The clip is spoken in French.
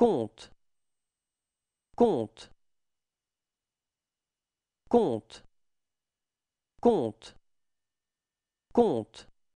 Compte. Compte. Compte. Compte. Compte.